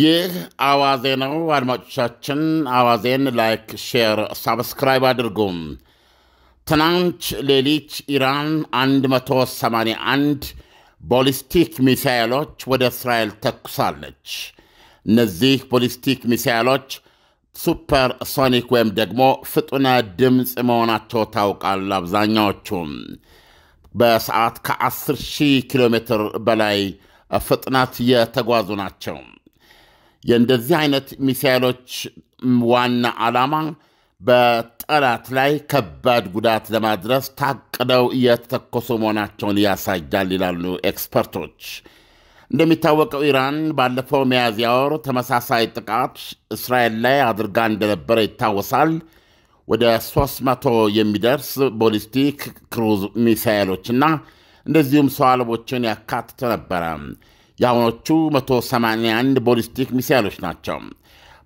ይህ አዋዜ ነው። አድማጮቻችን አዋዜን ላይክ፣ ሼር፣ ሳብስክራይብ አድርጉም። ትናንት ሌሊት ኢራን 181 ቦሊስቲክ ሚሳኤሎች ወደ እስራኤል ተኩሳለች። እነዚህ ቦሊስቲክ ሚሳኤሎች ሱፐር ሶኒክ ወይም ደግሞ ፍጡነ ድምፅ መሆናቸው ታውቃል። አብዛኛዎቹም በሰዓት ከ10 ኪሎ ሜትር በላይ ፍጥነት የተጓዙ ናቸው። የእንደዚህ አይነት ሚሳይሎች ዋና ዓላማ በጠላት ላይ ከባድ ጉዳት ለማድረስ ታቅደው እየተተኮሱ መሆናቸውን ያሳያል ይላሉ ኤክስፐርቶች። እንደሚታወቀው ኢራን ባለፈው ሚያዝያ ወር ተመሳሳይ ጥቃት እስራኤል ላይ አድርጋ እንደነበረ ይታወሳል። ወደ 300 የሚደርስ ቦሊስቲክ ክሩዝ ሚሳይሎችና እንደዚሁም ሰው አልቦችን ያካትተ ነበረ። የአሁኖቹ 181 ቦሊስቲክ ሚሳይሎች ናቸው።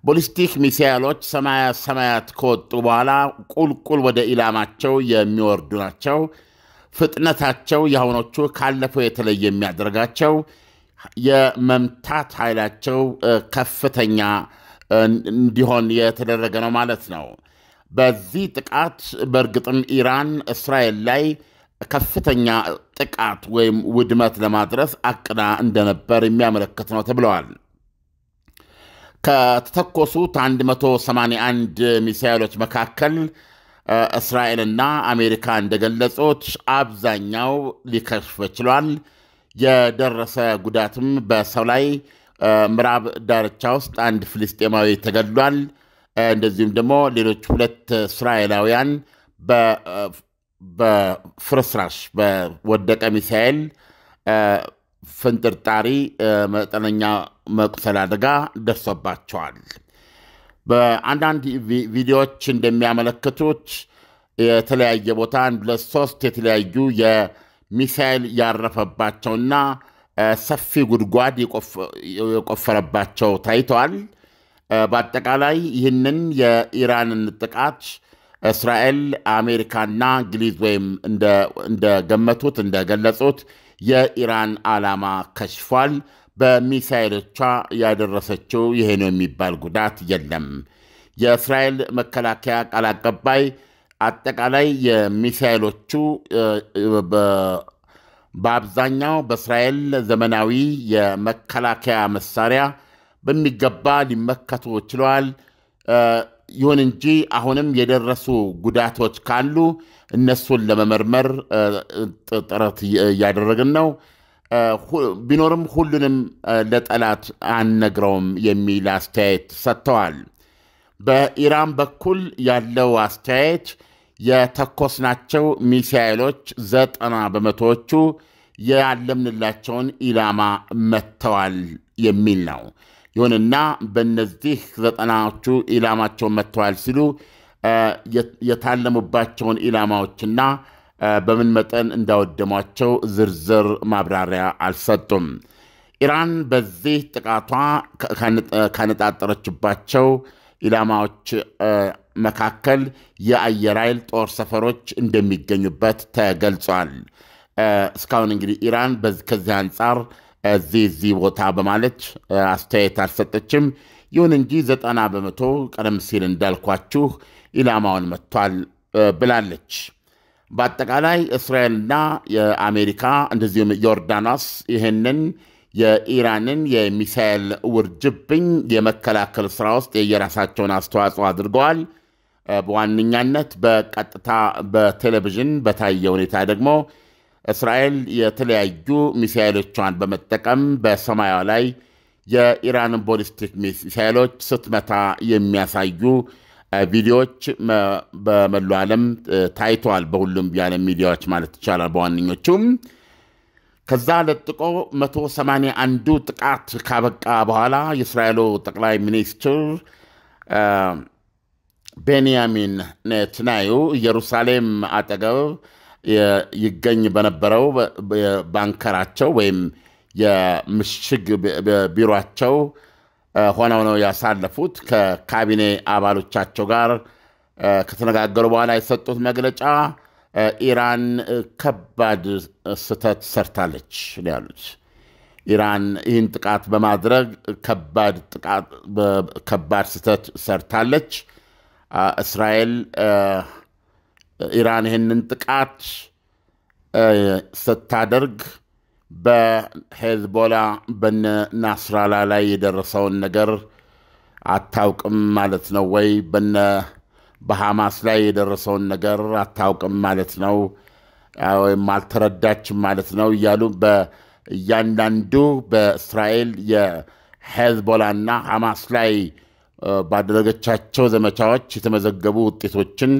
ቦሊስቲክ ሚሳይሎች ሰማያ ሰማያት ከወጡ በኋላ ቁልቁል ወደ ኢላማቸው የሚወርዱ ናቸው። ፍጥነታቸው የአሁኖቹ ካለፈው የተለየ የሚያደርጋቸው የመምታት ኃይላቸው ከፍተኛ እንዲሆን የተደረገ ነው ማለት ነው። በዚህ ጥቃት በእርግጥም ኢራን እስራኤል ላይ ከፍተኛ ጥቃት ወይም ውድመት ለማድረስ አቅዳ እንደነበር የሚያመለክት ነው ተብለዋል። ከተተኮሱት 181 ሚሳይሎች መካከል እስራኤልና አሜሪካ እንደገለጹት አብዛኛው ሊከሽፍ ችሏል። የደረሰ ጉዳትም በሰው ላይ ምዕራብ ዳርቻ ውስጥ አንድ ፍልስጤማዊ ተገድሏል። እንደዚሁም ደግሞ ሌሎች ሁለት እስራኤላውያን በፍርስራሽ በወደቀ ሚሳኤል ፍንጥርጣሪ መጠነኛ መቁሰል አደጋ ደርሶባቸዋል። በአንዳንድ ቪዲዮዎች እንደሚያመለክቱት የተለያየ ቦታ አንድ ሁለት ሶስት የተለያዩ የሚሳኤል ያረፈባቸውና ሰፊ ጉድጓድ የቆፈረባቸው ታይተዋል። በአጠቃላይ ይህንን የኢራንን ጥቃት እስራኤል፣ አሜሪካና እንግሊዝ ወይም እንደገመቱት እንደገለጹት የኢራን ዓላማ ከሽፏል። በሚሳይሎቿ ያደረሰችው ይሄ ነው የሚባል ጉዳት የለም። የእስራኤል መከላከያ ቃል አቀባይ አጠቃላይ የሚሳይሎቹ በአብዛኛው በእስራኤል ዘመናዊ የመከላከያ መሳሪያ በሚገባ ሊመከቱ ችለዋል። ይሁን እንጂ አሁንም የደረሱ ጉዳቶች ካሉ እነሱን ለመመርመር ጥረት እያደረግን ነው። ቢኖርም ሁሉንም ለጠላት አንነግረውም የሚል አስተያየት ሰጥተዋል። በኢራን በኩል ያለው አስተያየት የተኮስናቸው ሚሳኤሎች ዘጠና በመቶዎቹ ያለምንላቸውን ኢላማ መጥተዋል የሚል ነው። ይሁንና በእነዚህ ዘጠናዎቹ ኢላማቸውን መጥተዋል ሲሉ የታለሙባቸውን ኢላማዎችና በምን መጠን እንዳወደሟቸው ዝርዝር ማብራሪያ አልሰጡም። ኢራን በዚህ ጥቃቷ ካነጣጠረችባቸው ኢላማዎች መካከል የአየር ኃይል ጦር ሰፈሮች እንደሚገኙበት ተገልጿል። እስካሁን እንግዲህ ኢራን ከዚህ አንጻር እዚህ እዚህ ቦታ በማለት አስተያየት አልሰጠችም። ይሁን እንጂ ዘጠና በመቶ ቀደም ሲል እንዳልኳችሁ ኢላማውን መጥቷል ብላለች። በአጠቃላይ እስራኤልና የአሜሪካ እንደዚሁም ዮርዳኖስ ይህንን የኢራንን የሚሳኤል ውርጅብኝ የመከላከል ስራ ውስጥ የየራሳቸውን አስተዋጽኦ አድርገዋል። በዋነኛነት በቀጥታ በቴሌቪዥን በታየ ሁኔታ ደግሞ እስራኤል የተለያዩ ሚሳይሎቿን በመጠቀም በሰማያ ላይ የኢራንን ቦሊስቲክ ሚሳይሎች ስትመታ የሚያሳዩ ቪዲዮዎች በመላው ዓለም ታይተዋል። በሁሉም የዓለም ሚዲያዎች ማለት ይቻላል በዋነኞቹም። ከዛ ለጥቆ 181ዱ ጥቃት ካበቃ በኋላ የእስራኤሉ ጠቅላይ ሚኒስትር ቤንያሚን ኔትናዩ ኢየሩሳሌም አጠገብ ይገኝ በነበረው ባንከራቸው ወይም የምሽግ ቢሮቸው ሆነው ነው ያሳለፉት። ከካቢኔ አባሎቻቸው ጋር ከተነጋገሩ በኋላ የሰጡት መግለጫ ኢራን ከባድ ስህተት ሰርታለች ነው ያሉት። ኢራን ይህን ጥቃት በማድረግ ከባድ ስህተት ሰርታለች። እስራኤል ኢራን ይህንን ጥቃት ስታደርግ በሄዝቦላ በነ ናስራላ ላይ የደረሰውን ነገር አታውቅም ማለት ነው ወይ? በነ በሐማስ ላይ የደረሰውን ነገር አታውቅም ማለት ነው ወይም አልተረዳችም ማለት ነው እያሉ በእያንዳንዱ በእስራኤል የሄዝቦላና ሐማስ ላይ ባደረገቻቸው ዘመቻዎች የተመዘገቡ ውጤቶችን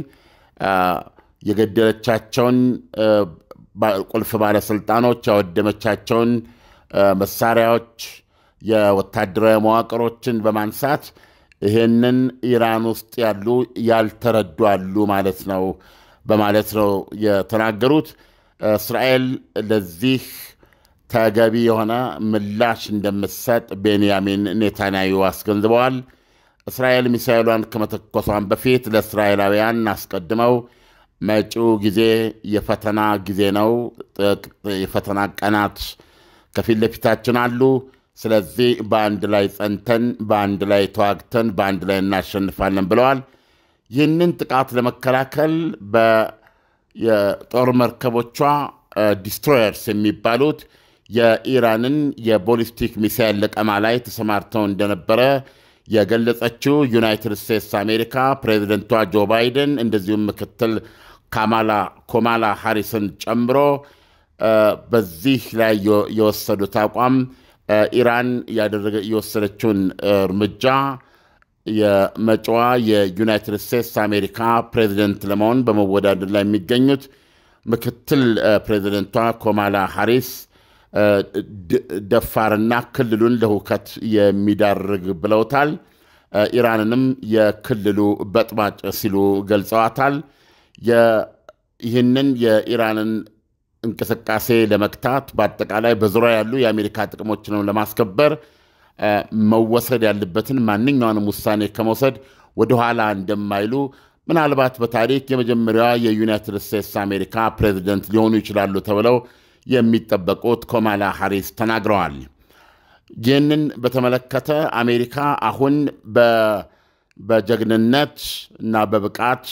የገደለቻቸውን ቁልፍ ባለስልጣኖች፣ ያወደመቻቸውን መሳሪያዎች፣ የወታደራዊ መዋቅሮችን በማንሳት ይሄንን ኢራን ውስጥ ያሉ ያልተረዱ አሉ ማለት ነው በማለት ነው የተናገሩት። እስራኤል ለዚህ ተገቢ የሆነ ምላሽ እንደምትሰጥ ቤንያሚን ኔታንያዩ አስገንዝበዋል። እስራኤል ሚሳኤሏን ከመተኮሷን በፊት ለእስራኤላውያን አስቀድመው መጪው ጊዜ የፈተና ጊዜ ነው፣ የፈተና ቀናት ከፊት ለፊታችን አሉ። ስለዚህ በአንድ ላይ ጸንተን፣ በአንድ ላይ ተዋግተን፣ በአንድ ላይ እናሸንፋለን ብለዋል። ይህንን ጥቃት ለመከላከል የጦር መርከቦቿ ዲስትሮየርስ የሚባሉት የኢራንን የቦሊስቲክ ሚሳይል ለቀማ ላይ ተሰማርተው እንደነበረ የገለጸችው ዩናይትድ ስቴትስ አሜሪካ ፕሬዚደንቷ ጆ ባይደን እንደዚሁም ምክትል ካማላ ኮማላ ሃሪስን ጨምሮ በዚህ ላይ የወሰዱት አቋም ኢራን የወሰደችውን እርምጃ የመጪዋ የዩናይትድ ስቴትስ አሜሪካ ፕሬዚደንት ለመሆን በመወዳደር ላይ የሚገኙት ምክትል ፕሬዚደንቷ ኮማላ ሃሪስ ደፋርና ክልሉን ለሁከት የሚዳርግ ብለውታል። ኢራንንም የክልሉ በጥባጭ ሲሉ ገልጸዋታል። ይህንን የኢራንን እንቅስቃሴ ለመግታት በአጠቃላይ በዙሪያ ያሉ የአሜሪካ ጥቅሞችንም ለማስከበር መወሰድ ያለበትን ማንኛውንም ውሳኔ ከመውሰድ ወደኋላ እንደማይሉ ምናልባት በታሪክ የመጀመሪያዋ የዩናይትድ ስቴትስ አሜሪካ ፕሬዚደንት ሊሆኑ ይችላሉ ተብለው የሚጠበቁት ኮማላ ሐሪስ ተናግረዋል። ይህንን በተመለከተ አሜሪካ አሁን በጀግንነት እና በብቃት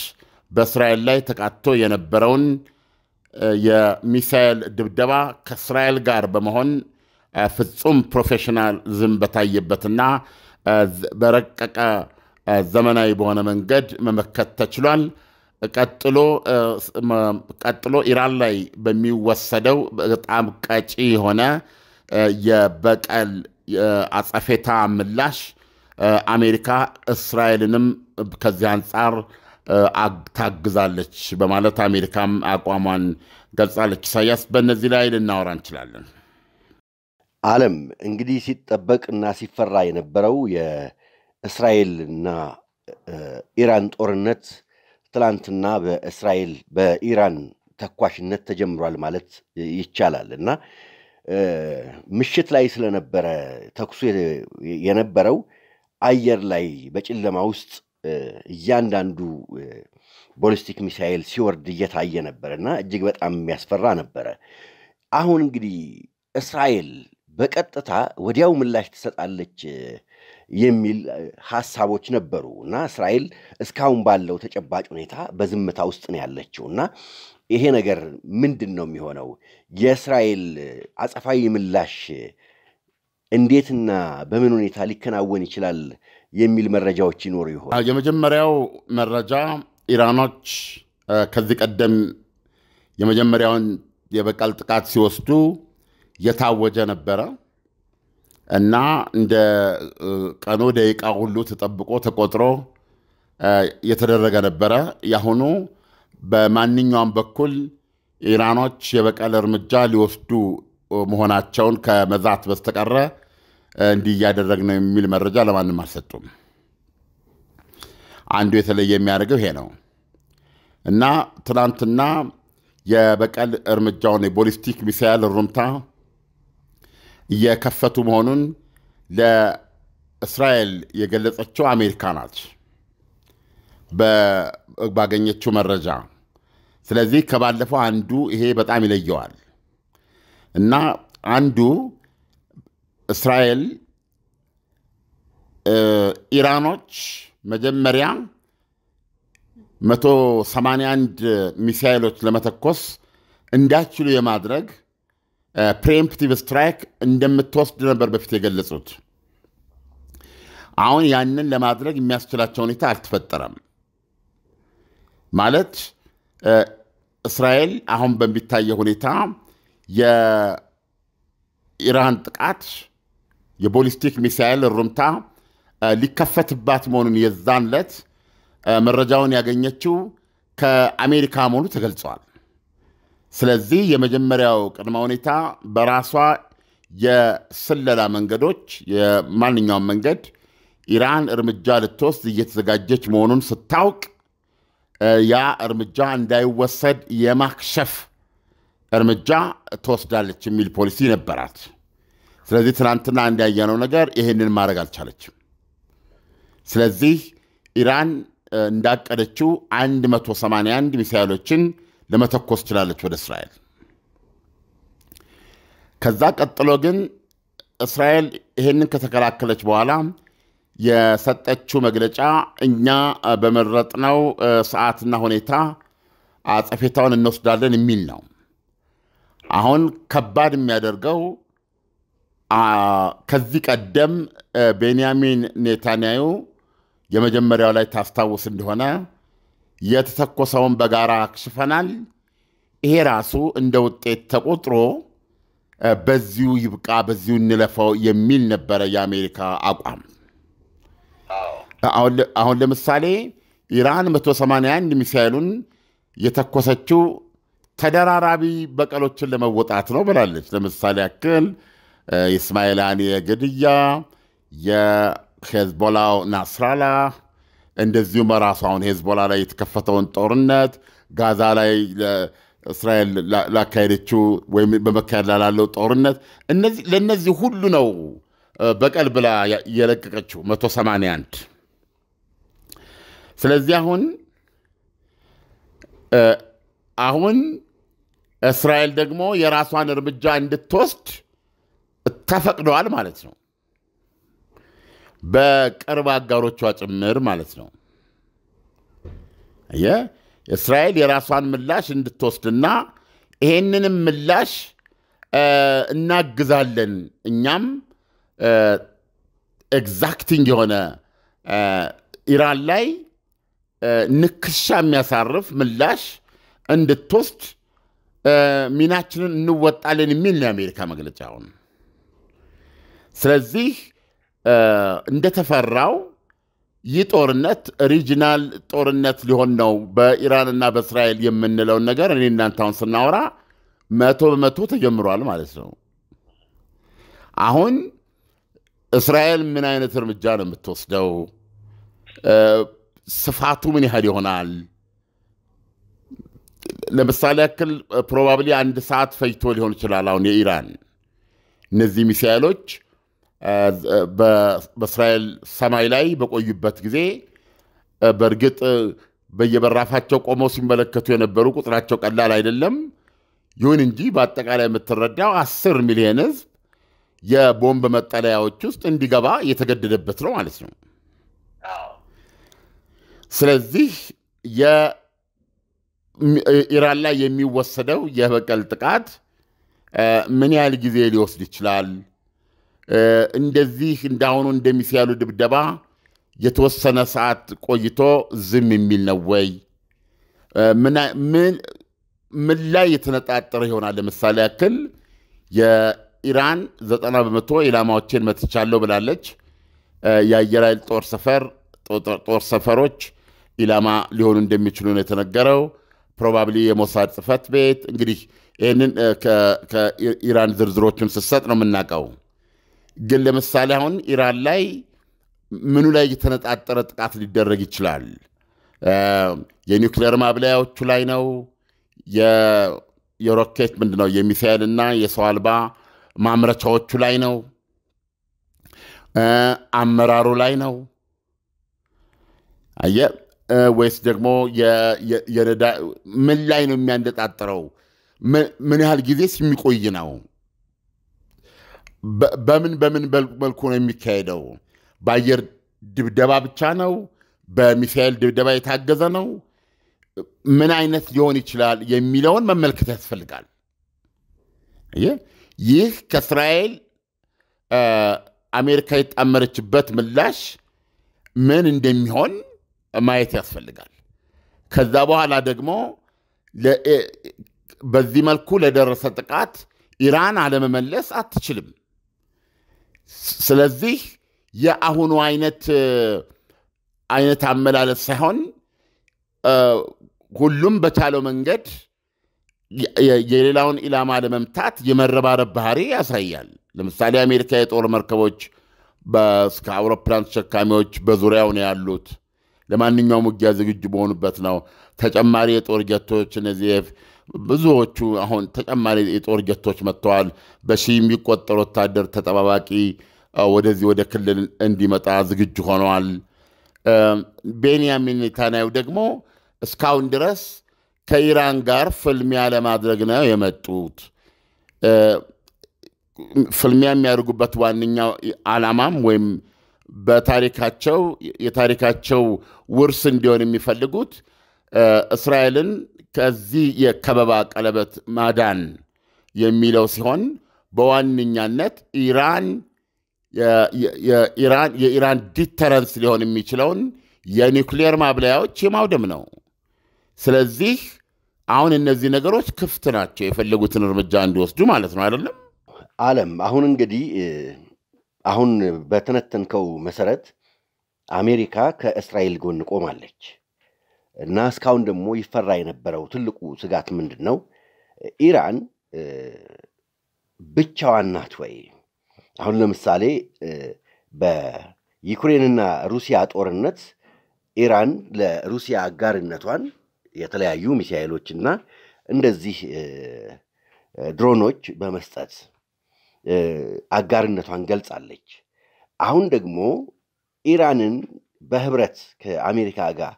በእስራኤል ላይ ተቃቶ የነበረውን የሚሳኤል ድብደባ ከእስራኤል ጋር በመሆን ፍጹም ፕሮፌሽናል ዝም በታየበትና በረቀቀ ዘመናዊ በሆነ መንገድ መመከት ተችሏል። ቀጥሎ ኢራን ላይ በሚወሰደው በጣም ቀጪ የሆነ የበቀል አጸፌታ ምላሽ አሜሪካ እስራኤልንም ከዚህ አንጻር ታግዛለች በማለት አሜሪካም አቋሟን ገልጻለች። ኢሳያስ፣ በእነዚህ ላይ ልናወራ እንችላለን። አለም እንግዲህ ሲጠበቅ እና ሲፈራ የነበረው የእስራኤል እና ኢራን ጦርነት ትላንትና በእስራኤል በኢራን ተኳሽነት ተጀምሯል ማለት ይቻላል እና ምሽት ላይ ስለነበረ ተኩሱ የነበረው አየር ላይ በጨለማ ውስጥ እያንዳንዱ ቦሊስቲክ ሚሳኤል ሲወርድ እየታየ ነበረ እና እጅግ በጣም የሚያስፈራ ነበረ። አሁን እንግዲህ እስራኤል በቀጥታ ወዲያው ምላሽ ትሰጣለች የሚል ሀሳቦች ነበሩ እና እስራኤል እስካሁን ባለው ተጨባጭ ሁኔታ በዝምታ ውስጥ ነው ያለችው እና ይሄ ነገር ምንድን ነው የሚሆነው? የእስራኤል አጸፋዊ ምላሽ እንዴትና በምን ሁኔታ ሊከናወን ይችላል የሚል መረጃዎች ይኖሩ ይሆን? የመጀመሪያው መረጃ ኢራኖች ከዚህ ቀደም የመጀመሪያውን የበቀል ጥቃት ሲወስዱ የታወጀ ነበረ። እና እንደ ቀኑ ደቂቃ ሁሉ ተጠብቆ ተቆጥሮ የተደረገ ነበረ። ያሁኑ በማንኛውም በኩል ኢራኖች የበቀል እርምጃ ሊወስዱ መሆናቸውን ከመዛት በስተቀረ እንዲህ እያደረግ ነው የሚል መረጃ ለማንም አልሰጡም። አንዱ የተለየ የሚያደርገው ይሄ ነው እና ትናንትና የበቀል እርምጃውን የቦሊስቲክ ሚሳይል እሩምታ እየከፈቱ መሆኑን ለእስራኤል የገለጸችው አሜሪካ ናት ባገኘችው መረጃ። ስለዚህ ከባለፈው አንዱ ይሄ በጣም ይለየዋል እና አንዱ እስራኤል ኢራኖች መጀመሪያ 181 ሚሳይሎች ለመተኮስ እንዳችሉ የማድረግ ፕሬምፕቲቭ ስትራይክ እንደምትወስድ ነበር በፊት የገለጹት። አሁን ያንን ለማድረግ የሚያስችላቸው ሁኔታ አልተፈጠረም። ማለት እስራኤል አሁን በሚታየው ሁኔታ የኢራን ጥቃት የቦሊስቲክ ሚሳኤል እሩምታ ሊከፈትባት መሆኑን የዛን ዕለት መረጃውን ያገኘችው ከአሜሪካ መሆኑ ተገልጿል። ስለዚህ የመጀመሪያው ቅድመ ሁኔታ በራሷ የስለላ መንገዶች የማንኛውም መንገድ ኢራን እርምጃ ልትወስድ እየተዘጋጀች መሆኑን ስታውቅ ያ እርምጃ እንዳይወሰድ የማክሸፍ እርምጃ ትወስዳለች የሚል ፖሊሲ ነበራት። ስለዚህ ትናንትና እንዳያየነው ነገር ይህንን ማድረግ አልቻለችም። ስለዚህ ኢራን እንዳቀደችው 181 ሚሳይሎችን ለመተኮስ ችላለች ወደ እስራኤል። ከዛ ቀጥሎ ግን እስራኤል ይሄንን ከተከላከለች በኋላ የሰጠችው መግለጫ እኛ በመረጥነው ሰዓትና ሁኔታ አጸፌታውን እንወስዳለን የሚል ነው። አሁን ከባድ የሚያደርገው ከዚህ ቀደም ቤንያሚን ኔታንያዩ የመጀመሪያው ላይ ታስታውስ እንደሆነ የተተኮሰውን በጋራ አክሽፈናል። ይሄ ራሱ እንደ ውጤት ተቆጥሮ በዚሁ ይብቃ፣ በዚሁ እንለፈው የሚል ነበረ የአሜሪካ አቋም። አሁን ለምሳሌ ኢራን 181 ሚሳይሉን የተኮሰችው ተደራራቢ በቀሎችን ለመወጣት ነው ብላለች። ለምሳሌ ያክል የእስማኤል ሃኒዬ ግድያ፣ የሄዝቦላው ናስራላህ እንደዚሁም ራሷውን ሄዝቦላ ላይ የተከፈተውን ጦርነት ጋዛ ላይ እስራኤል ላካሄደችው ወይም በመካሄድ ላለው ጦርነት ለእነዚህ ሁሉ ነው በቀል ብላ የለቀቀችው 181 ስለዚህ አሁን አሁን እስራኤል ደግሞ የራሷን እርምጃ እንድትወስድ ተፈቅደዋል ማለት ነው በቅርብ አጋሮቿ ጭምር ማለት ነው። እስራኤል የራሷን ምላሽ እንድትወስድና ይሄንንም ምላሽ እናግዛለን እኛም ኤግዛክቲንግ የሆነ ኢራን ላይ ንክሻ የሚያሳርፍ ምላሽ እንድትወስድ ሚናችንን እንወጣለን የሚል ነው የአሜሪካ መግለጫ አሁን። ስለዚህ እንደተፈራው ይህ ጦርነት ሪጅናል ጦርነት ሊሆን ነው። በኢራንና በእስራኤል የምንለውን ነገር እኔ እናንተ አሁን ስናወራ መቶ በመቶ ተጀምሯል ማለት ነው። አሁን እስራኤል ምን አይነት እርምጃ ነው የምትወስደው? ስፋቱ ምን ያህል ይሆናል? ለምሳሌ ያክል ፕሮባብሊ አንድ ሰዓት ፈጅቶ ሊሆን ይችላል። አሁን የኢራን እነዚህ ሚሳይሎች በእስራኤል ሰማይ ላይ በቆዩበት ጊዜ በእርግጥ በየበራፋቸው ቆመው ሲመለከቱ የነበሩ ቁጥራቸው ቀላል አይደለም። ይሁን እንጂ በአጠቃላይ የምትረዳው አስር ሚሊዮን ህዝብ የቦምብ መጠለያዎች ውስጥ እንዲገባ እየተገደደበት ነው ማለት ነው። ስለዚህ ኢራን ላይ የሚወሰደው የበቀል ጥቃት ምን ያህል ጊዜ ሊወስድ ይችላል? እንደዚህ እንዳሁኑ እንደሚስ ያሉ ድብደባ የተወሰነ ሰዓት ቆይቶ ዝም የሚል ነው ወይ? ምን ላይ የተነጣጠረ ይሆናል? ለምሳሌ ያክል የኢራን ዘጠና በመቶ ኢላማዎችን መትቻለሁ ብላለች። የአየር ኃይል ጦር ሰፈር ጦር ሰፈሮች ኢላማ ሊሆኑ እንደሚችሉ ነው የተነገረው። ፕሮባብሊ የሞሳድ ጽህፈት ቤት እንግዲህ ይህንን ከኢራን ዝርዝሮቹን ስትሰጥ ነው የምናውቀው። ግን ለምሳሌ አሁን ኢራን ላይ ምኑ ላይ የተነጣጠረ ጥቃት ሊደረግ ይችላል? የኒውክሌር ማብለያዎቹ ላይ ነው? የሮኬት ምንድነው ነው የሚሳኤል እና የሰው አልባ ማምረቻዎቹ ላይ ነው? አመራሩ ላይ ነው? አየ ወይስ ደግሞ ምን ላይ ነው የሚያነጣጥረው? ምን ያህል ጊዜስ የሚቆይ ነው? በምን በምን መልኩ ነው የሚካሄደው? በአየር ድብደባ ብቻ ነው? በሚሳኤል ድብደባ የታገዘ ነው? ምን አይነት ሊሆን ይችላል የሚለውን መመልከት ያስፈልጋል። ይህ ከእስራኤል አሜሪካ የጣመረችበት ምላሽ ምን እንደሚሆን ማየት ያስፈልጋል። ከዛ በኋላ ደግሞ በዚህ መልኩ ለደረሰ ጥቃት ኢራን አለመመለስ አትችልም። ስለዚህ የአሁኑ አይነት አይነት አመላለስ ሳይሆን ሁሉም በቻለው መንገድ የሌላውን ኢላማ ለመምታት የመረባረብ ባህሪ ያሳያል። ለምሳሌ አሜሪካ የጦር መርከቦች እስከ አውሮፕላን ተሸካሚዎች በዙሪያው ነው ያሉት። ለማንኛውም ውጊያ ዝግጁ በሆኑበት ነው። ተጨማሪ የጦር ጀቶች እነዚህ ብዙዎቹ አሁን ተጨማሪ የጦር ጀቶች መጥተዋል። በሺ የሚቆጠር ወታደር ተጠባባቂ ወደዚህ ወደ ክልል እንዲመጣ ዝግጁ ሆነዋል። ቤንያሚን ኔታንያሁ ደግሞ እስካሁን ድረስ ከኢራን ጋር ፍልሚያ ለማድረግ ነው የመጡት። ፍልሚያ የሚያደርጉበት ዋነኛው ዓላማም ወይም በታሪካቸው የታሪካቸው ውርስ እንዲሆን የሚፈልጉት እስራኤልን ከዚህ የከበባ ቀለበት ማዳን የሚለው ሲሆን በዋነኛነት ኢራን የኢራን ዲተረንስ ሊሆን የሚችለውን የኒውክሌር ማብለያዎች የማውደም ነው። ስለዚህ አሁን እነዚህ ነገሮች ክፍት ናቸው፣ የፈለጉትን እርምጃ እንዲወስዱ ማለት ነው። አይደለም አለም አሁን እንግዲህ አሁን በተነተንከው መሰረት አሜሪካ ከእስራኤል ጎን ቆማለች። እና እስካሁን ደግሞ ይፈራ የነበረው ትልቁ ስጋት ምንድን ነው? ኢራን ብቻዋን ናት ወይ? አሁን ለምሳሌ በዩክሬንና ሩሲያ ጦርነት ኢራን ለሩሲያ አጋርነቷን የተለያዩ እና እንደዚህ ድሮኖች በመስጠት አጋርነቷን ገልጻለች። አሁን ደግሞ ኢራንን በህብረት ከአሜሪካ ጋር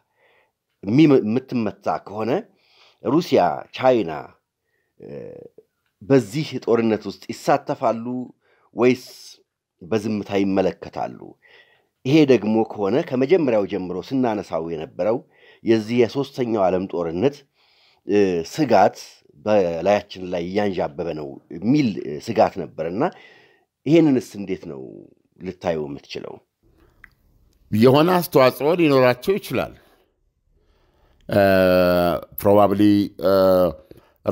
የምትመታ ከሆነ ሩሲያ፣ ቻይና በዚህ ጦርነት ውስጥ ይሳተፋሉ ወይስ በዝምታ ይመለከታሉ? ይሄ ደግሞ ከሆነ ከመጀመሪያው ጀምሮ ስናነሳው የነበረው የዚህ የሶስተኛው ዓለም ጦርነት ስጋት በላያችን ላይ እያንዣበበ ነው የሚል ስጋት ነበር እና ይሄንንስ እንዴት ነው ልታየው የምትችለው? የሆነ አስተዋጽኦ ሊኖራቸው ይችላል። ፕሮባብሊ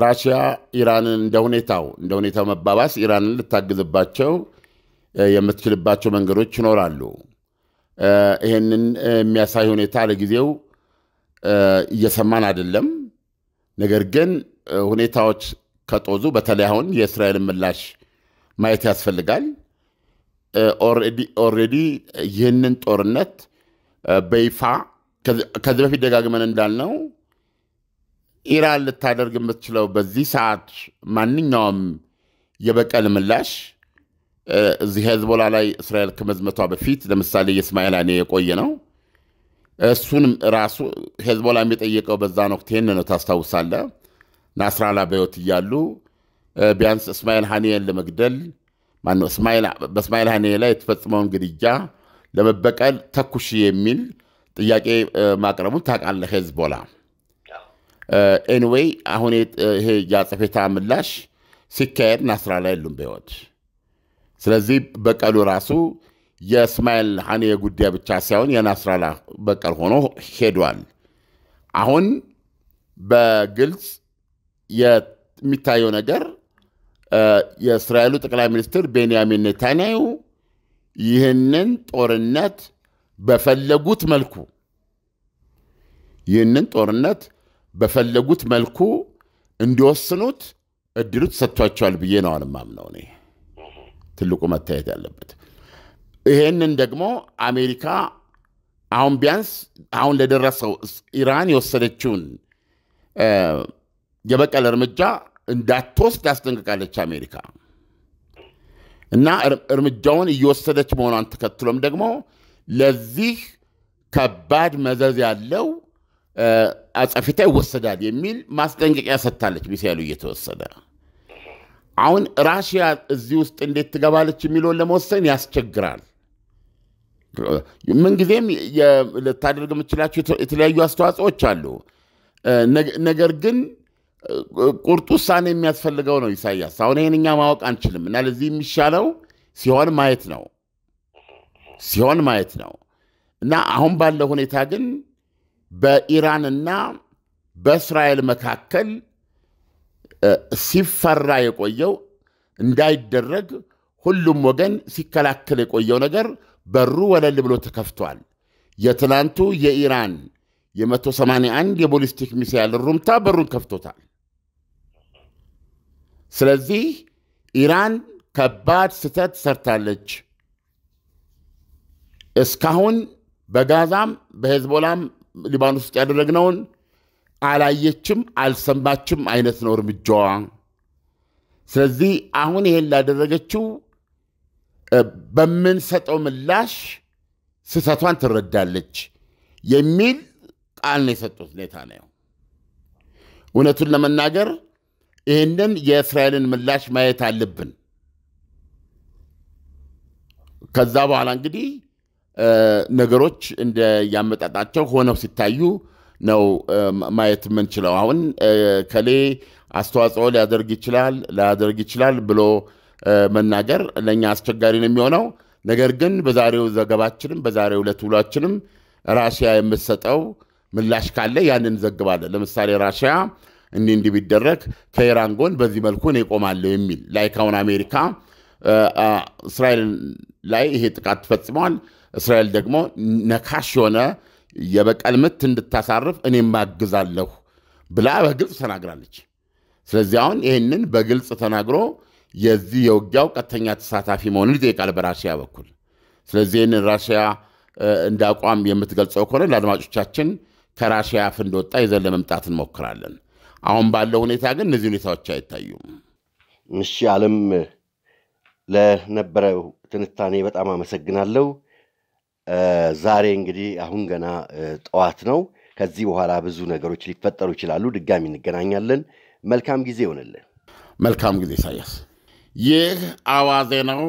ራሽያ ኢራንን እንደ ሁኔታው እንደ ሁኔታው መባባስ ኢራንን ልታግዝባቸው uh, የምትችልባቸው መንገዶች ይኖራሉ። uh, ይህንን የሚያሳይ ሁኔታ ለጊዜው uh, እየሰማን አይደለም። ነገር ግን ሁኔታዎች ከጦዙ በተለይ አሁን የእስራኤልን ምላሽ ማየት ያስፈልጋል። ኦልሬዲ ይህንን ጦርነት በይፋ ከዚህ በፊት ደጋግመን እንዳልነው ኢራን ልታደርግ የምትችለው በዚህ ሰዓት ማንኛውም የበቀል ምላሽ እዚህ ሄዝቦላ ላይ እስራኤል ከመዝመቷ በፊት ለምሳሌ የእስማኤል ኔ የቆየ ነው። እሱንም ራሱ ሄዝቦላ የሚጠየቀው በዛን ወቅት ይህን ነው። ታስታውሳለ ናስራላ በሕይወት እያሉ ቢያንስ እስማኤል ሀኒየን ለመግደል በእስማኤል ሀኒየ ላይ የተፈጽመውን ግድያ ለመበቀል ተኩሽ የሚል ጥያቄ ማቅረቡን ታውቃለህ። ሄዝቦላ ኤኒዌይ፣ አሁን ይሄ የአጸፌታ ምላሽ ሲካሄድ ናስራላ የሉም በሕይወት ስለዚህ በቀሉ ራሱ የእስማኤል ሀኔ ጉዳይ ብቻ ሳይሆን የናስራላ በቀል ሆኖ ሄዷል። አሁን በግልጽ የሚታየው ነገር የእስራኤሉ ጠቅላይ ሚኒስትር ቤንያሚን ኔታንያሁ ይህንን ጦርነት በፈለጉት መልኩ ይህንን ጦርነት በፈለጉት መልኩ እንዲወስኑት እድሉ ተሰጥቷቸዋል ብዬ ነው የማምነው። እኔ ትልቁ መታየት ያለበት ይሄንን ደግሞ አሜሪካ አሁን ቢያንስ አሁን ለደረሰው ኢራን የወሰደችውን የበቀል እርምጃ እንዳትወስድ አስጠንቅቃለች አሜሪካ እና እርምጃውን እየወሰደች መሆኗን ተከትሎም ደግሞ ለዚህ ከባድ መዘዝ ያለው አጸፊታ ይወሰዳል የሚል ማስጠንቀቂያ ሰጥታለች። ሚሳኤሉ እየተወሰደ አሁን ራሽያ እዚህ ውስጥ እንዴት ትገባለች የሚለውን ለመወሰን ያስቸግራል። ምንጊዜም ልታደርግ የምችላቸው የተለያዩ አስተዋጽዎች አሉ። ነገር ግን ቁርጡ ውሳኔ የሚያስፈልገው ነው። ኢሳያስ አሁን ይህን እኛ ማወቅ አንችልም እና ለዚህ የሚሻለው ሲሆን ማየት ነው። ሲሆን ማየት ነው እና አሁን ባለው ሁኔታ ግን በኢራንና በእስራኤል መካከል ሲፈራ የቆየው እንዳይደረግ ሁሉም ወገን ሲከላከል የቆየው ነገር በሩ ወለል ብሎ ተከፍቷል። የትናንቱ የኢራን የ181 የቦሊስቲክ ሚሳይል ሩምታ በሩን ከፍቶታል። ስለዚህ ኢራን ከባድ ስህተት ሰርታለች። እስካሁን በጋዛም በሄዝቦላም ሊባኖስ ውስጥ ያደረግነውን አላየችም፣ አልሰማችም አይነት ነው እርምጃዋ። ስለዚህ አሁን ይሄን ላደረገችው በምንሰጠው ምላሽ ስህተቷን ትረዳለች የሚል ቃል ነው የሰጡት ሁኔታ ነው። እውነቱን ለመናገር ይህንን የእስራኤልን ምላሽ ማየት አለብን። ከዛ በኋላ እንግዲህ ነገሮች እንደያመጣጣቸው ሆነው ሲታዩ ነው ማየት የምንችለው። አሁን ከሌ አስተዋጽኦ ሊያደርግ ይችላል ላያደርግ ይችላል ብሎ መናገር ለእኛ አስቸጋሪ ነው የሚሆነው። ነገር ግን በዛሬው ዘገባችንም በዛሬው ዕለት ውሏችንም ራሽያ የምትሰጠው ምላሽ ካለ ያንን ዘግባለን። ለምሳሌ ራሽያ እንዲህ እንዲህ ቢደረግ ከኢራን ጎን በዚህ መልኩ እኔ እቆማለሁ የሚል ላይክ አሁን አሜሪካ እስራኤል ላይ ይሄ ጥቃት ፈጽመዋል እስራኤል ደግሞ ነካሽ የሆነ የበቀል ምት እንድታሳርፍ እኔም ማግዛለሁ ብላ በግልጽ ተናግራለች። ስለዚህ አሁን ይህንን በግልጽ ተናግሮ የዚህ የውጊያው ቀጥተኛ ተሳታፊ መሆኑን ይጠይቃል በራሽያ በኩል። ስለዚህ ይህንን ራሽያ እንደ አቋም የምትገልጸው ከሆነ ለአድማጮቻችን ከራሽያ አፍ እንደወጣ ይዘን ለመምጣት እንሞክራለን። አሁን ባለው ሁኔታ ግን እነዚህ ሁኔታዎች አይታዩም። እሺ፣ አለም ለነበረው ትንታኔ በጣም አመሰግናለሁ። ዛሬ እንግዲህ አሁን ገና ጠዋት ነው። ከዚህ በኋላ ብዙ ነገሮች ሊፈጠሩ ይችላሉ። ድጋሚ እንገናኛለን። መልካም ጊዜ ይሆንልን። መልካም ጊዜ ኢሳያስ። ይህ አዋዜ ነው።